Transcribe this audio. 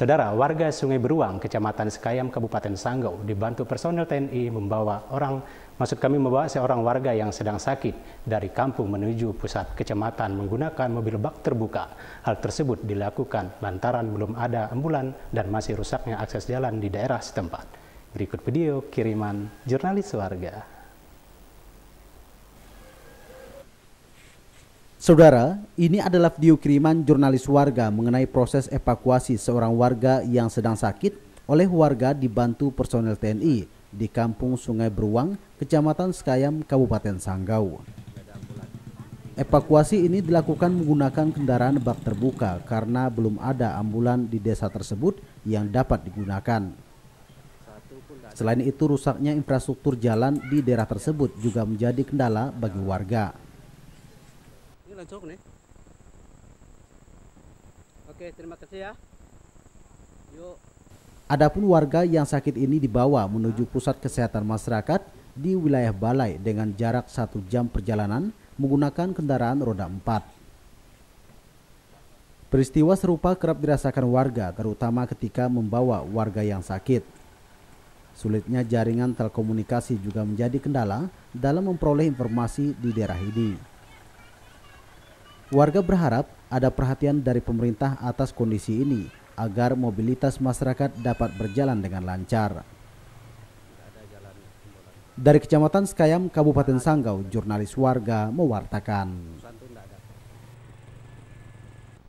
Saudara, warga Sungai Beruang, Kecamatan Sekayam, Kabupaten Sanggau, dibantu personel TNI membawa orang, maksud kami membawa seorang warga yang sedang sakit dari kampung menuju pusat kecamatan menggunakan mobil bak terbuka. Hal tersebut dilakukan lantaran belum ada ambulan dan masih rusaknya akses jalan di daerah setempat. Berikut video kiriman jurnalis warga. Saudara, ini adalah video kiriman jurnalis warga mengenai proses evakuasi seorang warga yang sedang sakit oleh warga dibantu personel TNI di Kampung Sungai Beruang, Kecamatan Sekayam, Kabupaten Sanggau. Evakuasi ini dilakukan menggunakan kendaraan bak terbuka karena belum ada ambulan di desa tersebut yang dapat digunakan. Selain itu rusaknya infrastruktur jalan di daerah tersebut juga menjadi kendala bagi warga nih oke terima kasih ya yuk Adapun warga yang sakit ini dibawa menuju pusat kesehatan masyarakat di wilayah Balai dengan jarak satu jam perjalanan menggunakan kendaraan roda 4. Peristiwa serupa kerap dirasakan warga terutama ketika membawa warga yang sakit. Sulitnya jaringan telekomunikasi juga menjadi kendala dalam memperoleh informasi di daerah ini. Warga berharap ada perhatian dari pemerintah atas kondisi ini agar mobilitas masyarakat dapat berjalan dengan lancar. Dari Kecamatan Sekayam, Kabupaten Sanggau, jurnalis warga mewartakan.